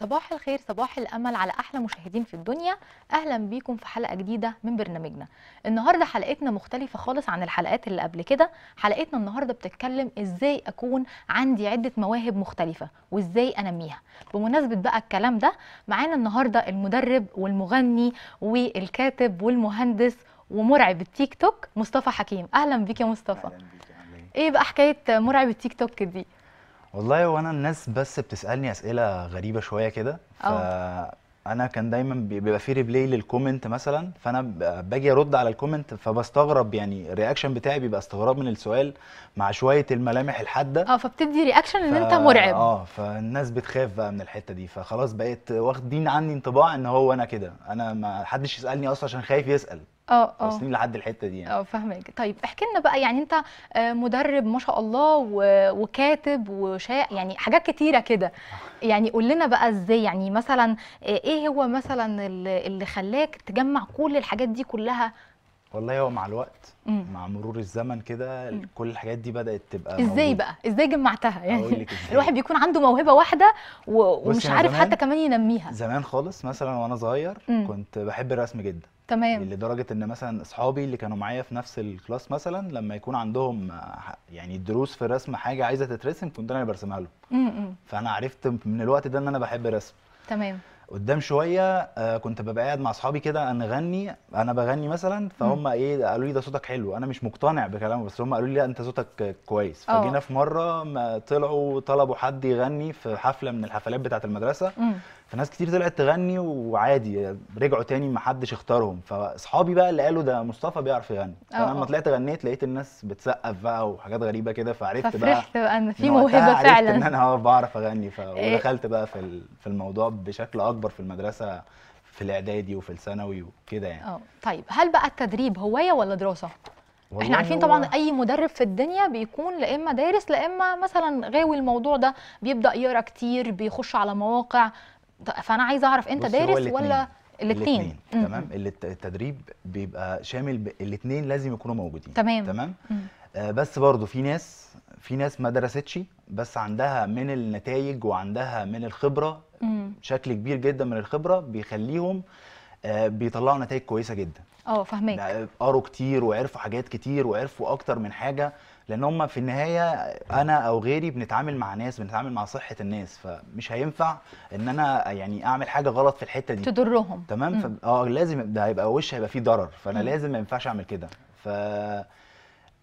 صباح الخير صباح الامل على احلى مشاهدين في الدنيا اهلا بيكم في حلقه جديده من برنامجنا النهارده حلقتنا مختلفه خالص عن الحلقات اللي قبل كده حلقتنا النهارده بتتكلم ازاي اكون عندي عده مواهب مختلفه وازاي انميها بمناسبه بقى الكلام ده معانا النهارده المدرب والمغني والكاتب والمهندس ومرعب التيك توك مصطفى حكيم اهلا بيك يا مصطفى أهلاً بيك. ايه بقى حكايه مرعب التيك توك دي والله وانا الناس بس بتسالني اسئله غريبه شويه كده آه. انا كان دايما بيبقى في ريبلاي للكومنت مثلا فانا باجي ارد على الكومنت فبستغرب يعني الرياكشن بتاعي بيبقى استغراب من السؤال مع شويه الملامح الحاده اه فبتدي رياكشن ان ف... انت مرعب اه فالناس بتخاف بقى من الحته دي فخلاص بقيت واخدين عني انطباع ان هو انا كده انا ما حدش يسالني اصلا عشان خايف يسال اه اه واصلين لحد الحته دي يعني اه فاهمك طيب احكي لنا بقى يعني انت آه، مدرب ما شاء الله وكاتب وشاء يعني حاجات كتيره كده يعني قول لنا بقى ازاي يعني مثلا آه، ايه هو مثلا اللي خلاك تجمع كل الحاجات دي كلها والله هو مع الوقت مع مرور الزمن كده كل الحاجات دي بدات تبقى ازاي بقى ازاي جمعتها يعني الواحد بيكون عنده موهبه واحده ومش عارف حتى كمان ينميها زمان خالص مثلا وانا صغير كنت بحب الرسم جدا تمام لدرجه ان مثلا اصحابي اللي كانوا معايا في نفس الكلاس مثلا لما يكون عندهم آه، يعني دروس في الرسم حاجه عايزه تترسم كنت انا اللي برسمها لهم فانا عرفت من الوقت ده ان انا بحب الرسم تمام قدام شويه آه، كنت ببقى قاعد مع اصحابي كده انا غني انا بغني مثلا فهم ايه قالوا لي ده صوتك حلو انا مش مقتنع بكلامه بس هم قالوا لي لا انت صوتك كويس آه. فجينا في مره طلعوا طلبوا حد يغني في حفله من الحفلات بتاعه المدرسه مم. فناس كتير طلعت تغني وعادي رجعوا تاني ما حدش اختارهم فاصحابي بقى اللي قالوا ده مصطفى بيعرف يغني اه، فانا لما اه. طلعت غنيت لقيت الناس بتسقف بقى وحاجات غريبه كده فعرفت بقى ففرحت بقى ان في موهبه فعلا ان انا آه، بعرف اغني ف... إيه. ودخلت بقى في في الموضوع بشكل اكبر في المدرسه في الاعدادي وفي الثانوي وكده يعني اه طيب هل بقى التدريب هوايه ولا دراسه احنا عارفين طبعا اي مدرب في الدنيا بيكون لا اما دارس لا اما مثلا غاوي الموضوع ده بيبدا يقرا كتير بيخش على مواقع فانا عايزه اعرف انت دارس ولا الاثنين تمام التدريب بيبقى شامل الاثنين لازم يكونوا موجودين تمام تمام آه بس برضو في ناس في ناس ما درستش بس عندها من النتائج وعندها من الخبره مم. شكل كبير جدا من الخبره بيخليهم آه آه، بيطلعوا نتائج كويسه جدا اه فاهمك قروا كتير وعرفوا حاجات كتير وعرفوا اكتر من حاجه لان هم في النهايه انا او غيري بنتعامل مع ناس بنتعامل مع صحه الناس فمش هينفع ان انا يعني اعمل حاجه غلط في الحته دي تضرهم تمام اه لازم ده هيبقى وش هيبقى فيه ضرر فانا م. لازم ما ينفعش اعمل كده ف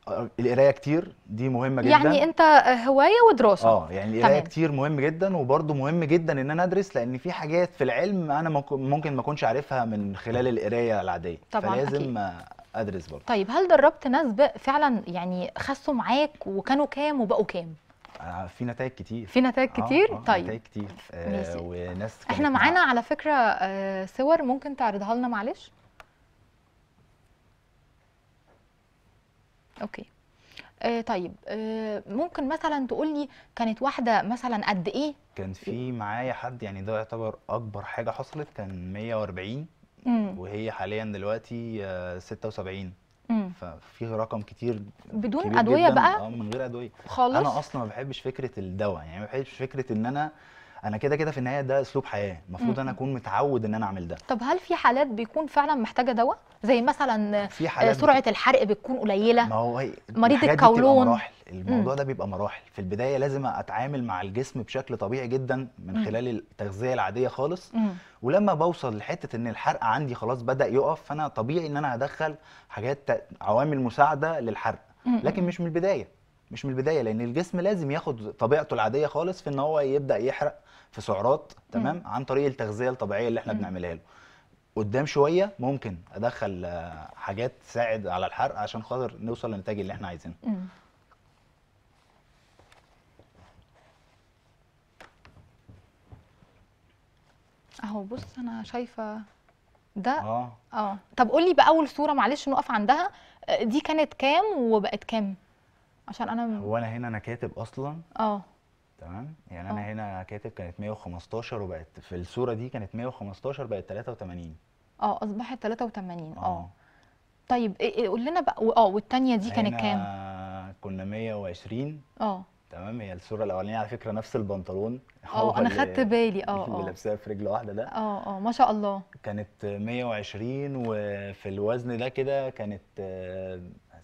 آه، القرايه كتير دي مهمه جدا يعني انت آه، هوايه ودراسه اه يعني القرايه كتير مهم جدا وبرده مهم جدا ان انا ادرس لان في حاجات في العلم انا ممكن ما اكونش عارفها من خلال القرايه العاديه طبعا فلازم أكيد. ادرس برده طيب هل دربت ناس فعلا يعني خسوا معاك وكانوا كام وبقوا كام آه، في نتائج كتير في نتائج كتير آه آه طيب نتائج كتير آه وناس احنا معانا على فكره آه صور ممكن تعرضها لنا معلش اوكي آه طيب آه ممكن مثلا تقول لي كانت واحده مثلا قد ايه كان في معايا حد يعني ده يعتبر اكبر حاجه حصلت كان 140 مم. وهي حاليا دلوقتي آه 76 مم. ففي رقم كتير بدون ادويه بقى اه من غير ادويه خالص انا اصلا ما بحبش فكره الدواء يعني ما بحبش فكره ان انا انا كده كده في النهايه ده اسلوب حياه المفروض انا اكون متعود ان انا اعمل ده طب هل في حالات بيكون فعلا محتاجه دواء زي مثلا في حالات آه، سرعه بت... الحرق بتكون قليله ما هو مريض القولون مراحل الموضوع مم. ده بيبقى مراحل في البدايه لازم اتعامل مع الجسم بشكل طبيعي جدا من خلال التغذيه العاديه خالص مم. ولما بوصل لحته ان الحرق عندي خلاص بدا يقف فانا طبيعي ان انا هدخل حاجات عوامل مساعده للحرق لكن مش من البدايه مش من البدايه لان الجسم لازم ياخد طبيعته العاديه خالص في ان هو يبدا يحرق في سعرات تمام مم. عن طريق التغذيه الطبيعيه اللي احنا مم. بنعملها له قدام شويه ممكن ادخل آه، حاجات تساعد على الحرق عشان خاطر نوصل للنتائج اللي احنا عايزينها اهو بص انا شايفه ده اه اه طب قول لي باول صوره معلش نقف عندها آه، دي كانت كام وبقت كام عشان انا هو انا هنا انا كاتب اصلا اه تمام يعني آه. انا هنا كاتب كانت 115 وبقت في الصوره دي كانت 115 بقت 83 اه اصبحت 83 آه. اه طيب إيه، إيه، قول لنا بقى اه والثانيه دي كانت كام كنا 120 اه تمام هي الصوره الاولانيه على فكره نفس البنطلون اه انا خدت بالي اه اه اللي لابساه في رجل واحده ده اه اه ما شاء الله كانت 120 وفي الوزن ده كده كانت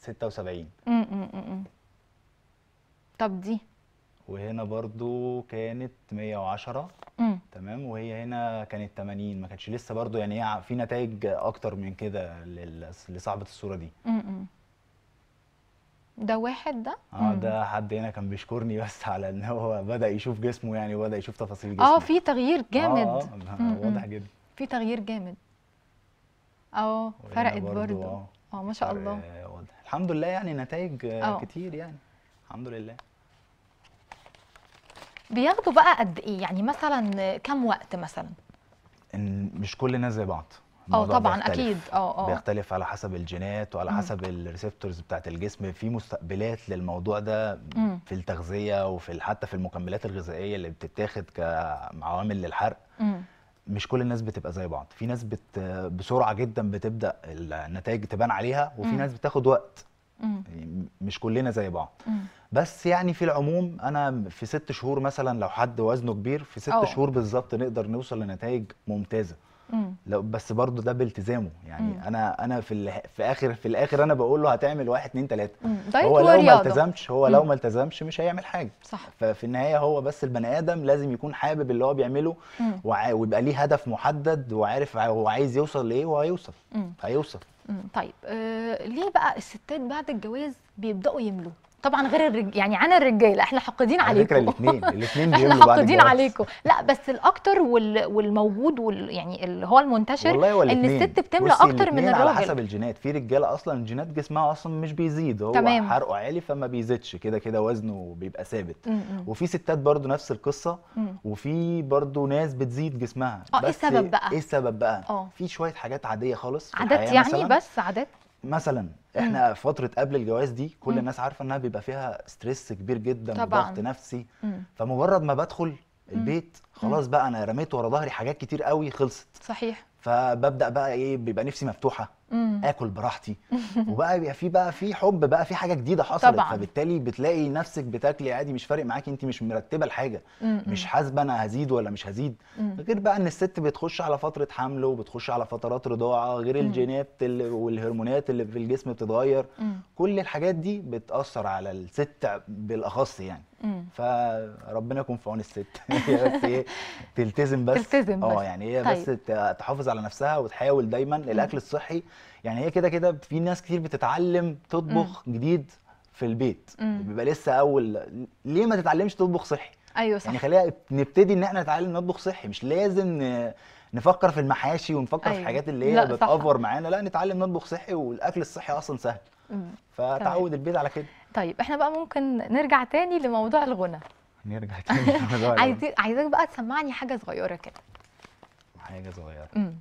76 امم امم طب دي وهنا برضو كانت 110 مم. تمام وهي هنا كانت 80 ما كانتش لسه برضو يعني هي في نتائج اكتر من كده لصاحبه الصوره دي مم. ده واحد ده اه ده حد هنا كان بيشكرني بس على ان هو بدا يشوف جسمه يعني وبدا يشوف تفاصيل آه، جسمه اه في تغيير جامد اه, آه واضح جدا في تغيير جامد اه فرقت برضو آه،, اه ما شاء الله واضح الحمد لله يعني نتائج أوه. كتير يعني الحمد لله بياخدوا بقى قد ايه يعني مثلا كم وقت مثلا مش كل الناس زي بعض اه طبعا بيختلف. اكيد اه اه بيختلف على حسب الجينات وعلى حسب الريسبتورز بتاعت الجسم في مستقبلات للموضوع ده مم. في التغذيه وفي حتى في المكملات الغذائيه اللي بتتاخد كعوامل للحرق مم. مش كل الناس بتبقى زي بعض في ناس بت بسرعه جدا بتبدا النتائج تبان عليها وفي مم. ناس بتاخد وقت يعني مش كلنا زي بعض بس يعني في العموم انا في ست شهور مثلا لو حد وزنه كبير في ست أوه. شهور بالظبط نقدر نوصل لنتائج ممتازه لو بس برضه ده بالتزامه يعني مم. انا انا في في اخر في الاخر انا بقول له هتعمل واحد اثنين ثلاثة هو لو ما التزمش هو مم. لو ما التزمش مش هيعمل حاجه صح ففي النهايه هو بس البني ادم لازم يكون حابب اللي هو بيعمله وع... ويبقى ليه هدف محدد وعارف هو عايز يوصل لايه وهيوصل هيوصل طيب آه ليه بقى الستات بعد الجواز بيبداوا يملوا طبعا غير الرج... يعني عن الرجاله احنا حقدين عليكم على فكره الاثنين الاثنين احنا حقدين عليكم لا بس الاكتر وال... والموجود وال... يعني اللي هو المنتشر والله ولا ان الست بتملى اكتر من الراجل على حسب الجينات في رجاله اصلا جينات جسمها اصلا مش بيزيد هو تمام. حرقه عالي فما بيزيدش كده كده وزنه بيبقى ثابت وفي ستات برضو نفس القصه وفي برضو ناس بتزيد جسمها اه ايه السبب بقى ايه السبب بقى أوه. في شويه حاجات عاديه خالص عادات يعني مثلاً. بس عادات مثلا احنا مم. فتره قبل الجواز دي كل مم. الناس عارفه انها بيبقى فيها ستريس كبير جدا وضغط نفسي مم. فمجرد ما بدخل البيت خلاص بقى انا رميت ورا ظهري حاجات كتير قوي خلصت صحيح فببدا بقى ايه بيبقى نفسي مفتوحه مم. اكل براحتي وبقى بيبقى في بقى في حب بقى في حاجه جديده حصلت طبعا. فبالتالي بتلاقي نفسك بتاكلي عادي مش فارق معاكي انت مش مرتبه الحاجه مم. مش حاسبه انا هزيد ولا مش هزيد مم. غير بقى ان الست بتخش على فتره حمل وبتخش على فترات رضاعه غير الجينات والهرمونات اللي في الجسم بتتغير مم. كل الحاجات دي بتاثر على الست بالاخص يعني مم. فربنا يكون في عون الست هي بس ايه تلتزم بس تلتزم آه، بس اه يعني هي طيب. بس تحافظ على نفسها وتحاول دايما الاكل الصحي يعني هي كده كده في ناس كتير بتتعلم تطبخ م. جديد في البيت م. بيبقى لسه اول ليه ما تتعلمش تطبخ صحي ايوه صح يعني خلينا نبتدي ان احنا نتعلم نطبخ صحي مش لازم نفكر في المحاشي ونفكر أيوة. في الحاجات اللي هي بتأفر معانا لا نتعلم نطبخ صحي والاكل الصحي اصلا سهل مم. فتعود البيت على كده طيب احنا بقى ممكن نرجع تاني لموضوع الغنى نرجع تاني لموضوع الغنى عايزك بقى تسمعني حاجه صغيره كده حاجه صغيره امم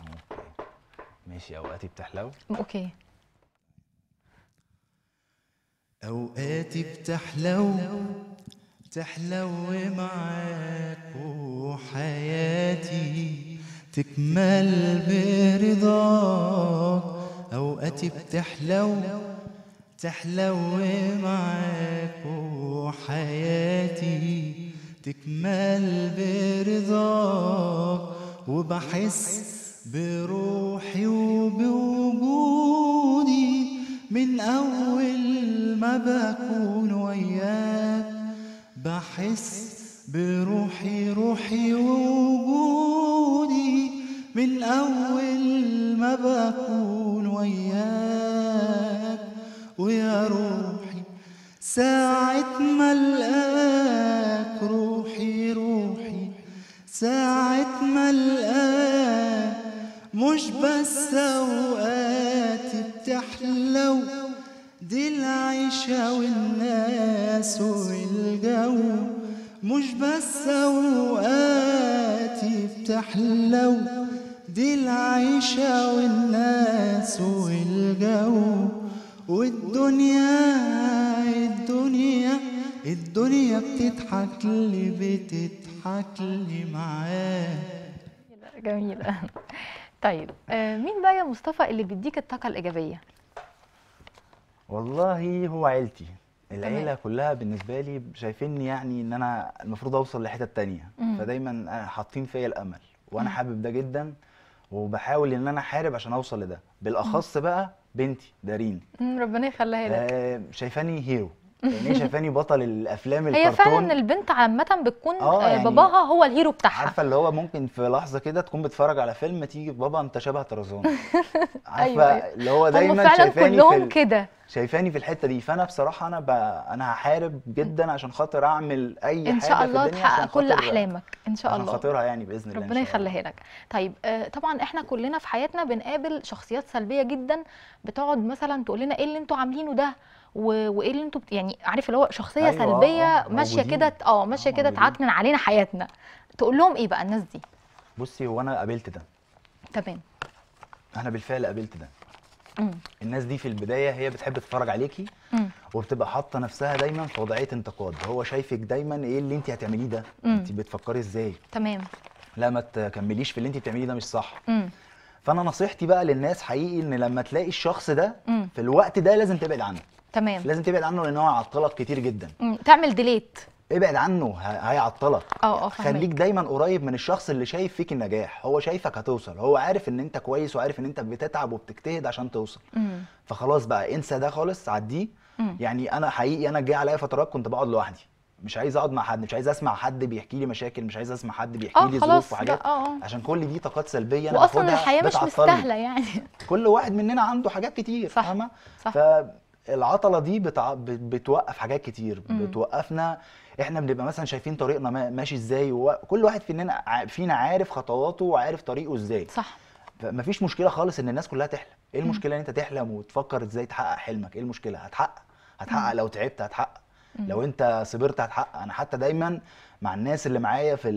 اوكي ماشي اوقاتي بتحلو اوكي اوقاتي بتحلو تحلو معاك وحياتي تكمل برضاك اوقاتي بتحلو تحلو معاك وحياتي تكمل برضاك وبحس بروحي وبوجودي من أول ما بكون وياك بحس بروحي روحي وجودي من أول ما بكون وياك ويا روحي ساعة ما الآن ساعة ما الآن مش بس أوقات بتحلو دي العيشة والناس والجو مش بس أوقاتي بتحلو دي العيشة والناس والجو والدنيا الدنيا بتضحك لي بتضحك لي معاه جميلة طيب آه، مين بقى يا مصطفى اللي بيديك الطاقة الإيجابية؟ والله هو عيلتي العيله تمام. كلها بالنسبه لي شايفيني يعني ان انا المفروض اوصل لحته تانية مم. فدايما آه، حاطين فيا الامل وانا مم. حابب ده جدا وبحاول ان انا احارب عشان اوصل لده بالاخص مم. بقى بنتي دارين ربنا يخليها لك آه شايفاني هيرو يعني هي ايه شايفاني بطل الافلام الكرتون هي فعلا البنت عامه بتكون آه، آه، يعني باباها هو الهيرو بتاعها عارفه اللي هو ممكن في لحظه كده تكون بتتفرج على فيلم تيجي بابا انت شبه طرزان أيوة، عارفه أيوة. اللي هو دايما فعلا شايفاني كلهم كده شايفاني في الحته دي فانا بصراحه انا انا هحارب جدا عشان خاطر اعمل اي حاجه إن شاء حاجه الله تحقق كل احلامك ان شاء الله خاطرها يعني باذن الله ربنا يخليها لك طيب آه طبعا احنا كلنا في حياتنا بنقابل شخصيات سلبيه جدا بتقعد مثلا تقول لنا ايه اللي انتوا عاملينه ده وايه اللي انتوا بت... يعني عارف اللي هو شخصيه أيوة سلبيه آه، ماشيه كده اه ماشيه كده تعكنن علينا حياتنا تقول لهم ايه بقى الناس دي بصي هو انا قابلت ده تمام انا بالفعل قابلت ده مم. الناس دي في البدايه هي بتحب تتفرج عليكي وبتبقى حاطه نفسها دايما في وضعيه انتقاد هو شايفك دايما ايه اللي انت هتعمليه ده انت بتفكري ازاي تمام لا ما تكمليش في اللي انت بتعمليه ده مش صح مم. فانا نصيحتي بقى للناس حقيقي ان لما تلاقي الشخص ده مم. في الوقت ده لازم تبعد عنه تمام لازم تبعد عنه لان هو هيعطلك كتير جدا تعمل ديليت ابعد عنه هيعطلك اه اه خليك دايما قريب من الشخص اللي شايف فيك النجاح هو شايفك هتوصل هو عارف ان انت كويس وعارف ان انت بتتعب وبتجتهد عشان توصل مم. فخلاص بقى انسى ده خالص عديه يعني انا حقيقي انا جه عليا فترات كنت بقعد لوحدي مش عايز اقعد مع حد مش عايز اسمع حد بيحكي لي مشاكل مش عايز اسمع حد بيحكي اه، لي ظروف وحاجات أوه. اه، اه. عشان كل دي طاقات سلبيه انا واصلا الحياه مش مستاهله يعني كل واحد مننا عنده حاجات كتير فاهمه العطله دي بتع... بتوقف حاجات كتير مم. بتوقفنا احنا بنبقى مثلا شايفين طريقنا ماشي ازاي وكل واحد فينا فينا عارف خطواته وعارف طريقه ازاي صح فمفيش مشكله خالص ان الناس كلها تحلم ايه المشكله ان انت تحلم وتفكر ازاي تحقق حلمك ايه المشكله هتحقق هتحقق مم. لو تعبت هتحقق لو انت صبرت هتحقق انا حتى دايما مع الناس اللي معايا في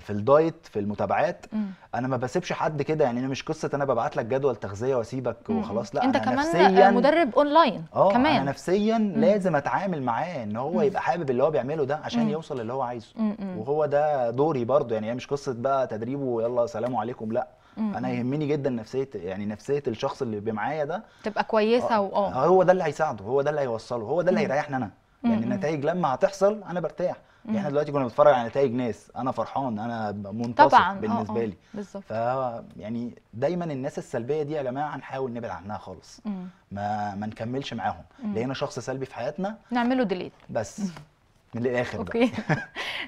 في الدايت في المتابعات انا ما بسيبش حد كده يعني انا مش قصه انا ببعت لك جدول تغذيه واسيبك وخلاص لا انت أنا كمان نفسيا مدرب اونلاين اه كمان انا نفسيا مم. لازم اتعامل معاه ان هو يبقى حابب اللي هو بيعمله ده عشان مم. يوصل اللي هو عايزه مم. وهو ده دوري برضو يعني هي مش قصه بقى تدريبه ويلا سلام عليكم لا انا يهمني جدا نفسيه يعني نفسيه الشخص اللي معايا ده تبقى كويسه واه آه. هو ده اللي هيساعده هو ده اللي هيوصله هو ده اللي هيريحني انا يعني النتائج لما هتحصل انا برتاح يعني احنا دلوقتي كنا بنتفرج على نتائج ناس انا فرحان انا منتصر طبعاً. آه، بالنسبه آه، لي ف يعني دايما الناس السلبيه دي يا جماعه هنحاول نبعد عنها خالص ما ما نكملش معاهم لقينا شخص سلبي في حياتنا نعمله ديليت بس مم. من الاخر اوكي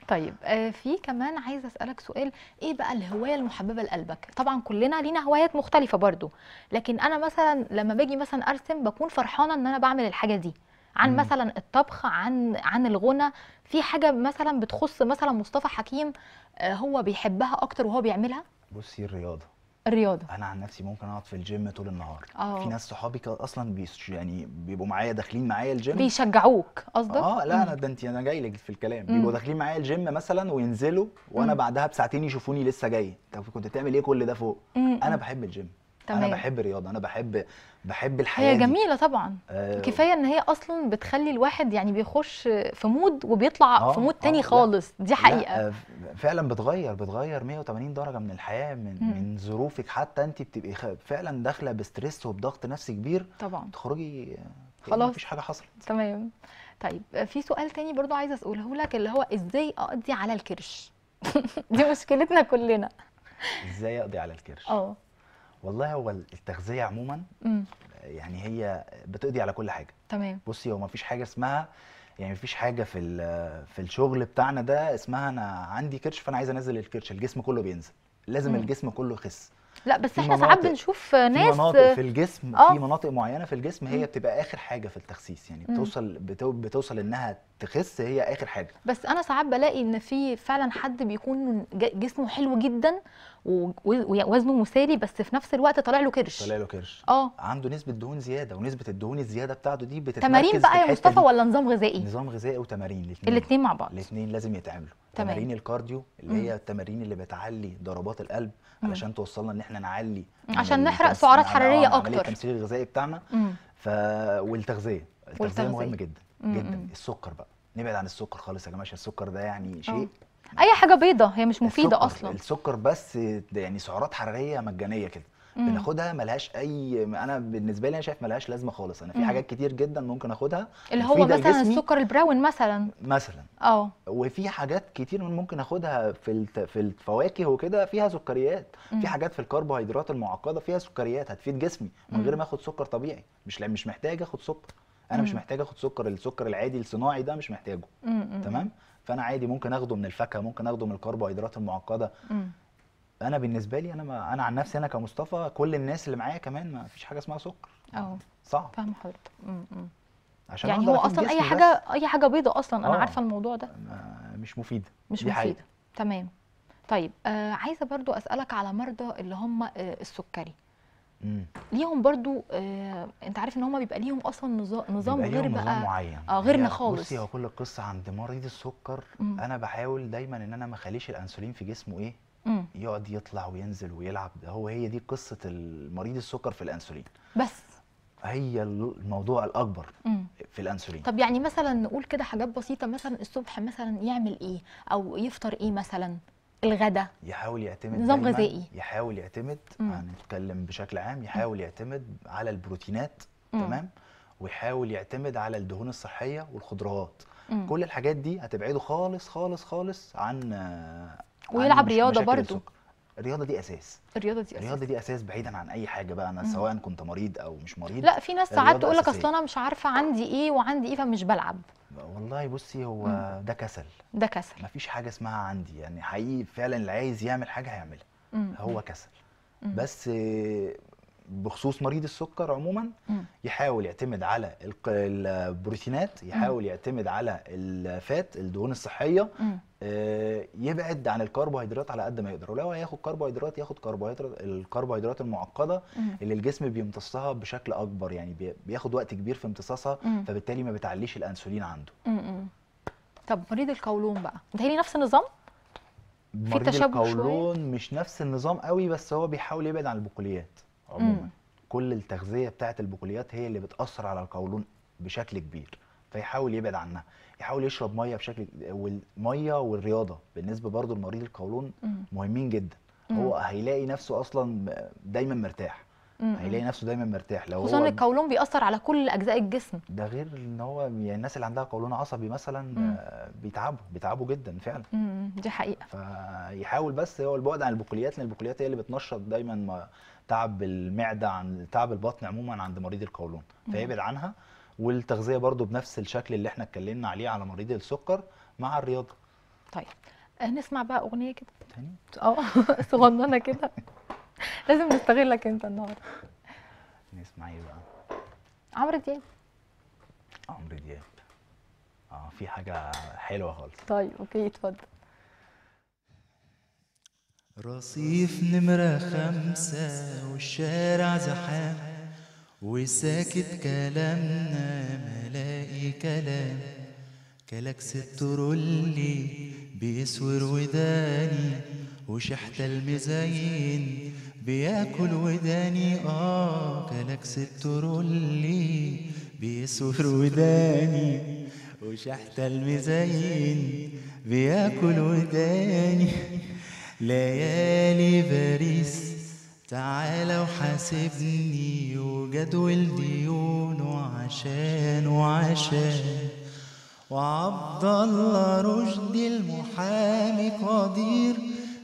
طيب آه، في كمان عايزه اسالك سؤال ايه بقى الهوايه المحببه لقلبك طبعا كلنا لينا هوايات مختلفه برضو لكن انا مثلا لما باجي مثلا ارسم بكون فرحانه ان انا بعمل الحاجه دي عن مثلا الطبخ عن عن الغنى في حاجه مثلا بتخص مثلا مصطفى حكيم آه، هو بيحبها اكتر وهو بيعملها بصي الرياضه الرياضه انا عن نفسي ممكن اقعد في الجيم طول النهار أوه. في آه. ناس صحابي اصلا بيش يعني بيبقوا معايا داخلين معايا الجيم بيشجعوك قصدك اه لا انا ده انت انا جاي لك في الكلام مم. بيبقوا داخلين معايا الجيم مثلا وينزلوا وانا مم. بعدها بساعتين يشوفوني لسه جاي طب كنت بتعمل ايه كل ده فوق مم. انا بحب الجيم تمام. انا بحب الرياضه انا بحب بحب الحياه هي جميله دي. طبعا آه كفايه ان هي اصلا بتخلي الواحد يعني بيخش في مود وبيطلع آه في مود آه، تاني آه خالص لا. دي حقيقه لا آه فعلا بتغير بتغير 180 درجه من الحياه من من ظروفك حتى انت بتبقي فعلا داخله بستريس وبضغط نفسي كبير طبعا تخرجي خلاص مفيش حاجه حصلت تمام طيب في سؤال تاني برضو عايزه اساله لك اللي هو ازاي اقضي على الكرش دي مشكلتنا كلنا ازاي اقضي على الكرش اه والله هو التغذيه عموما مم. يعني هي بتقضي على كل حاجه تمام بصي هو ما فيش حاجه اسمها يعني مفيش حاجه في في الشغل بتاعنا ده اسمها انا عندي كرش فانا عايز انزل الكرش الجسم كله بينزل لازم مم. الجسم كله يخس لا بس احنا ساعات بنشوف ناس في مناطق في الجسم أوه. في آه. مناطق معينه في الجسم هي بتبقى اخر حاجه في التخسيس يعني بتوصل بتوصل انها تخس هي اخر حاجه بس انا ساعات بلاقي ان في فعلا حد بيكون جسمه حلو جدا ووزنه مثالي بس في نفس الوقت طالع له كرش طالع له كرش اه عنده نسبه دهون زياده ونسبه الدهون الزياده بتاعته دي بتتمركز تمارين بقى يا مصطفى ولا نظام غذائي نظام غذائي وتمارين الاثنين الاثنين مع بعض الاثنين لازم يتعملوا تمارين الكارديو اللي هي التمارين اللي بتعلي ضربات القلب علشان توصلنا ان احنا نعلي عشان نحرق سعرات حراريه اكتر التمثيل الغذائي بتاعنا ف... والتغذيه التغذيه مهمه جدا جدا السكر بقى نبعد عن السكر خالص يا جماعه عشان السكر ده يعني آه. شيء أوه. اي حاجه بيضه هي مش مفيده السكر. اصلا السكر بس يعني سعرات حراريه مجانيه كده بناخدها ملهاش اي انا بالنسبه لي انا شايف ملهاش لازمه خالص انا في مم. حاجات كتير جدا ممكن اخدها اللي هو مثلا السكر البراون مثلا مثلا اه وفي حاجات كتير ممكن اخدها في الت... في الفواكه وكده فيها سكريات مم. في حاجات في الكربوهيدرات المعقده فيها سكريات هتفيد جسمي من غير ما اخد سكر طبيعي مش مش محتاج اخد سكر انا مش محتاج اخد سكر السكر العادي الصناعي ده مش محتاجه تمام فانا عادي ممكن اخده من الفاكهه ممكن اخده من الكربوهيدرات المعقده انا بالنسبه لي انا ما انا عن نفسي انا كمصطفى كل الناس اللي معايا كمان ما فيش حاجه اسمها سكر اه صعب فاهم حضرتك عشان يعني هو اصلا اي حاجه اي حاجه بيضه اصلا انا آه. عارفه الموضوع ده مش مفيده مش مفيده تمام طيب آه عايزه برضو اسالك على مرضى اللي هم آه السكري مم. ليهم برضو آه انت عارف ان هم بيبقى ليهم اصلا نظام بيبقى غير نظام بقى معين اه غيرنا خالص بصي هو كل القصه عند مريض السكر مم. انا بحاول دايما ان انا ما اخليش الانسولين في جسمه ايه مم. يقعد يطلع وينزل ويلعب ده هو هي دي قصه المريض السكر في الانسولين بس هي الموضوع الاكبر مم. في الانسولين طب يعني مثلا نقول كده حاجات بسيطه مثلا الصبح مثلا يعمل ايه او يفطر ايه مثلا الغداء يحاول يعتمد نظام غذائي يحاول يعتمد هنتكلم بشكل عام يحاول يعتمد على البروتينات مم. تمام ويحاول يعتمد على الدهون الصحيه والخضروات مم. كل الحاجات دي هتبعده خالص خالص خالص عن آه، ويلعب عن رياضه برضه الرياضه دي اساس الرياضه دي اساس الرياضه دي اساس بعيدا عن اي حاجه بقى انا مم. سواء كنت مريض او مش مريض لا في ناس ساعات تقول لك اصل انا مش عارفه عندي ايه وعندي ايه فمش بلعب والله بصي هو مم. ده كسل ده كسل مفيش حاجه اسمها عندي يعني حقيقي فعلا اللي عايز يعمل حاجه هيعملها هو كسل مم. بس بخصوص مريض السكر عموما مم. يحاول يعتمد على البروتينات يحاول مم. يعتمد على الفات الدهون الصحيه مم. آه، يبعد عن الكربوهيدرات على قد ما يقدر ولو هياخد كربوهيدرات ياخد كربوهيدرات الكربوهيدرات المعقده اللي الجسم بيمتصها بشكل اكبر يعني بياخد وقت كبير في امتصاصها فبالتالي ما بتعليش الانسولين عنده طب مريض القولون بقى متهيألي نفس النظام في تشابه القولون مش نفس النظام قوي بس هو بيحاول يبعد عن البقوليات عموما كل التغذيه بتاعه البقوليات هي اللي بتاثر على القولون بشكل كبير فيحاول يبعد عنها يحاول يشرب ميه بشكل والميه والرياضه بالنسبه برضو لمريض القولون مهمين جدا هو هيلاقي نفسه اصلا دايما مرتاح هيلاقي نفسه دايما مرتاح لو خصوصا القولون بيأثر على كل اجزاء الجسم ده غير ان هو يعني الناس اللي عندها قولون عصبي مثلا آه، بيتعبوا بيتعبوا جدا فعلا دي حقيقه فيحاول بس هو البعد عن البقوليات لان البقوليات هي اللي بتنشط دايما تعب المعده عن تعب البطن عموما عند مريض القولون فيبعد عنها والتغذيه برضو بنفس الشكل اللي احنا اتكلمنا عليه على مريض السكر مع الرياضه طيب آه، نسمع بقى اغنيه كده تاني اه صغننه كده لازم نستغلك انت النهارده نسمع ايه بقى عمرو دياب عمرو دياب اه في حاجه حلوه خالص طيب اوكي اتفضل رصيف نمرة خمسة والشارع زحام وساكت كلامنا ملاقي كلام كلاكس الترولي بيسور وداني وشحت المزاين بياكل وداني اه كلاكس الترولي بيسور وداني وشحت المزاين بياكل وداني ليالي باريس تعالى وحاسبني وجدول ديونه وعشان وعشان وعبد الله رشدي المحامي قدير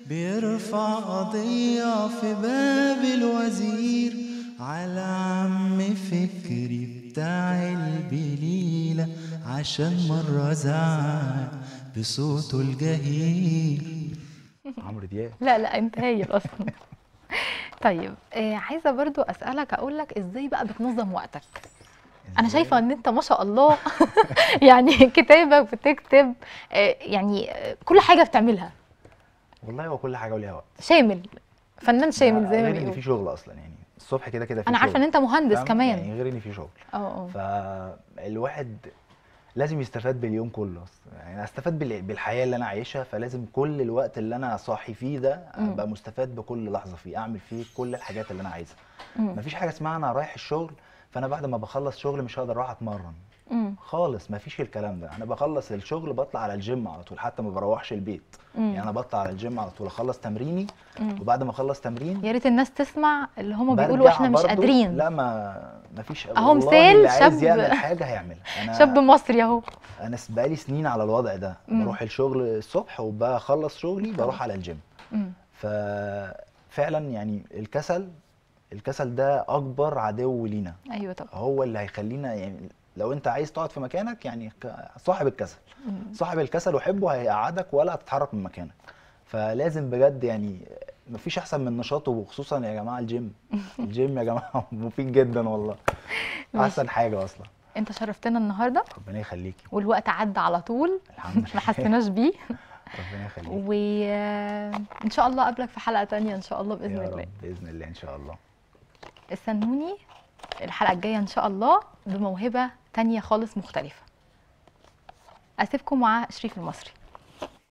بيرفع قضية في باب الوزير على عم فكري بتاع البليلة عشان مرة زعل بصوته الجهير عمرو دياب لا لا انت هايل اصلا طيب آه عايزه برضو اسالك اقول لك ازاي بقى بتنظم وقتك انا شايفه ان انت ما شاء الله يعني كتابك بتكتب آه يعني آه، كل حاجه بتعملها والله هو كل حاجه وليها وقت شامل فنان شامل زي ما بيقولوا في شغل اصلا يعني الصبح كده كده في انا عارفه ان انت مهندس كمان يعني غير ان في شغل اه اه فالواحد لازم يستفاد باليوم كله يعني انا استفاد بالحياه اللي انا عايشها فلازم كل الوقت اللي انا صاحي فيه ده ابقى مستفاد بكل لحظه فيه اعمل فيه كل الحاجات اللي انا عايزها مفيش حاجه اسمها انا رايح الشغل فانا بعد ما بخلص شغل مش هقدر اروح اتمرن خالص مفيش الكلام ده انا بخلص الشغل بطلع على الجيم على طول حتى ما بروحش البيت مم. يعني انا بطلع على الجيم على طول اخلص تمريني مم. وبعد ما اخلص تمرين يا ريت الناس تسمع اللي هم بيقولوا احنا مش قادرين لا ما مفيش اهو مثال شاب عايز يعمل حاجه هيعملها أنا شاب مصري اهو انا بقالي سنين على الوضع ده مم. بروح الشغل الصبح وبخلص شغلي بروح على الجيم ف ففعلا يعني الكسل الكسل ده اكبر عدو لينا ايوه طبعا هو اللي هيخلينا يعني لو انت عايز تقعد في مكانك يعني صاحب الكسل مم. صاحب الكسل وحبه هيقعدك ولا هتتحرك من مكانك فلازم بجد يعني مفيش احسن من نشاطه وخصوصا يا جماعه الجيم الجيم يا جماعه مفيد جدا والله احسن حاجه اصلا انت شرفتنا النهارده ربنا يخليكي والوقت عدى على طول الحمد لله ما حسيناش بيه ربنا يخليك وان شاء الله اقابلك في حلقه تانية ان شاء الله باذن الله باذن الله ان شاء الله استنوني الحلقه الجايه ان شاء الله بموهبه تانية خالص مختلفه اسيبكم مع شريف المصري